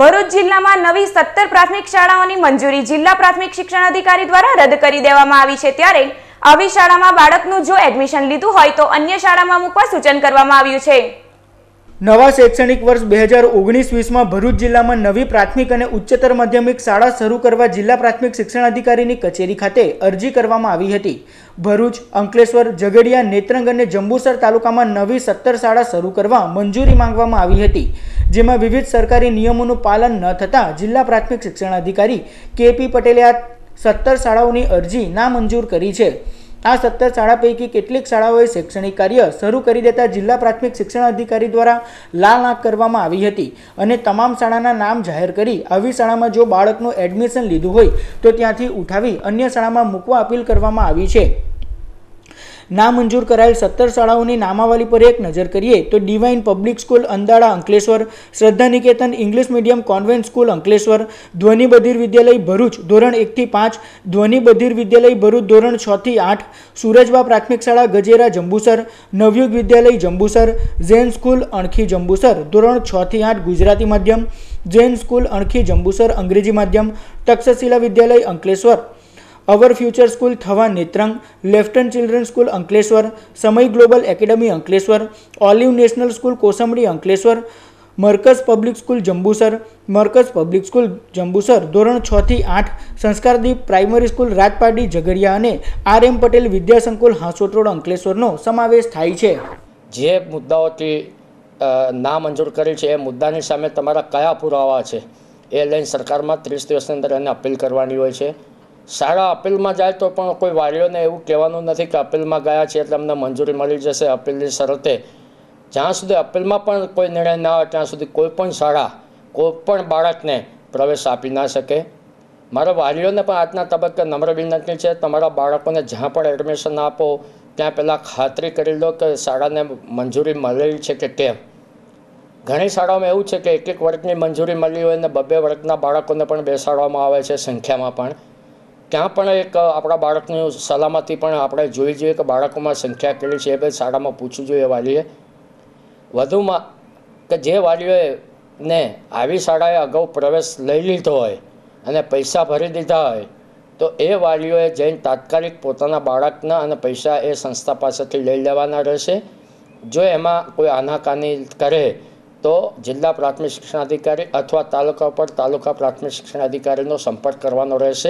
ભરૂચ જિલ્લામાં નવી સત્તર પ્રાથમિક શાળાઓની મંજૂરી જિલ્લા પ્રાથમિક શિક્ષણ અધિકારી દ્વારા રદ કરી દેવામાં આવી છે ત્યારે આવી શાળામાં બાળકનું જો એડમિશન લીધું હોય તો અન્ય શાળામાં મૂકવા સૂચન કરવામાં આવ્યું છે નવા શૈક્ષણિક વર્ષ બે હજાર ઓગણીસ વીસમાં ભરૂચ જિલ્લામાં નવી પ્રાથમિક અને ઉચ્ચતર માધ્યમિક શાળા શરૂ કરવા જિલ્લા પ્રાથમિક શિક્ષણાધિકારીની કચેરી ખાતે અરજી કરવામાં આવી હતી ભરૂચ અંકલેશ્વર ઝઘડિયા નેત્રંગ અને જંબુસર તાલુકામાં નવી સત્તર શાળા શરૂ કરવા મંજૂરી માંગવામાં આવી હતી જેમાં વિવિધ સરકારી નિયમોનું પાલન ન થતાં જિલ્લા પ્રાથમિક શિક્ષણાધિકારી કેપી પટેલે આ સત્તર શાળાઓની અરજી નામંજૂર કરી છે આ સત્તર શાળા પૈકી કેટલીક શાળાઓએ શૈક્ષણિક કાર્ય શરૂ કરી દેતા જિલ્લા પ્રાથમિક શિક્ષણ અધિકારી દ્વારા લાલ આંખ કરવામાં આવી હતી અને તમામ શાળાના નામ જાહેર કરી આવી શાળામાં જો બાળકનું એડમિશન લીધું હોય તો ત્યાંથી ઉઠાવી અન્ય શાળામાં મૂકવા અપીલ કરવામાં આવી છે નામંજૂર કરાયેલ સત્તર શાળાઓની નામાવલી પર એક નજર કરીએ તો divine public school Andada Ankleshwar Shraddha Niketan English medium convent school Ankleshwar Dhwani Vidyalaya Bharuch ધોરણ એકથી પાંચ ધ્વનિ બધીર વિદ્યાલય ભરૂચ ધોરણ છથી આઠ સુરજબા પ્રાથમિક શાળા ગજેરા જંબુસર નવયુગ વિદ્યાલય જંબુસર જૈન સ્કૂલ અણખી જંબુસર ધોરણ છથી આઠ ગુજરાતી માધ્યમ જૈન સ્કૂલ અણખી જંબુસર અંગ્રેજી માધ્યમ Takshashila Vidyalaya Ankleshwar our future school Thava Netrang લેફ્ટન children school Ankleshwar Samay global academy Ankleshwar olive national school Kosambadi Ankleshwar Markaz public school Jambusar Markaz public school Jambusar ધોરણ છ આઠ સંસ્કારદીપ પ્રાઇમરી સ્કૂલ રાજપાડી ઝઘડિયા અને આર એમ પટેલ વિદ્યાસંકુલ હાંસોટ અંકલેશ્વરનો સમાવેશ થાય છે જે મુદ્દાઓથી નામ મંજૂર કરેલ છે એ મુદ્દાની સામે તમારા કયા પુરાવા છે એ લઈને સરકારમાં ત્રીસ દિવસની અંદર એને અપીલ કરવાની હોય છે શાળા અપીલમાં જાય તો પણ કોઈ વાલીઓને એવું કહેવાનું નથી કે અપીલમાં ગયા છે એટલે અમને મંજૂરી મળી જશે અપીલની શરતે જ્યાં સુધી અપીલમાં પણ કોઈ નિર્ણય ના આવે ત્યાં સુધી કોઈ પણ શાળા કોઈ પણ બાળકને પ્રવેશ આપી ના શકે મારા વાલીઓને પણ આજના તબક્કે નમ્ર વિનંતી છે તમારા બાળકોને જ્યાં પણ એડમિશન આપો ત્યાં પહેલાં ખાતરી કરી લો કે શાળાને મંજૂરી મળેલી છે કે કેમ ઘણી શાળાઓમાં એવું છે કે એક એક વર્ગની મંજૂરી મળી હોય અને બબ્બે વર્ગના બાળકોને પણ બેસાડવામાં આવે છે સંખ્યામાં પણ ત્યાં પણ એક આપણા બાળકની સલામતી પણ આપણે જોઈ જોઈએ કે બાળકોમાં સંખ્યા કેટલી છે એ ભાઈ શાળામાં પૂછવું જોઈએ વાલીએ વધુમાં કે જે વાલીઓએ ને આવી શાળાએ અગાઉ પ્રવેશ લઈ લીધો હોય અને પૈસા ભરી દીધા હોય તો એ વાલીઓએ જઈને તાત્કાલિક પોતાના બાળકના અને પૈસા એ સંસ્થા પાસેથી લઈ લેવાના રહેશે જો એમાં કોઈ આનાકાની કરે તો જિલ્લા પ્રાથમિક શિક્ષણાધિકારી અથવા તાલુકા પર તાલુકા પ્રાથમિક શિક્ષણાધિકારીનો સંપર્ક કરવાનો રહેશે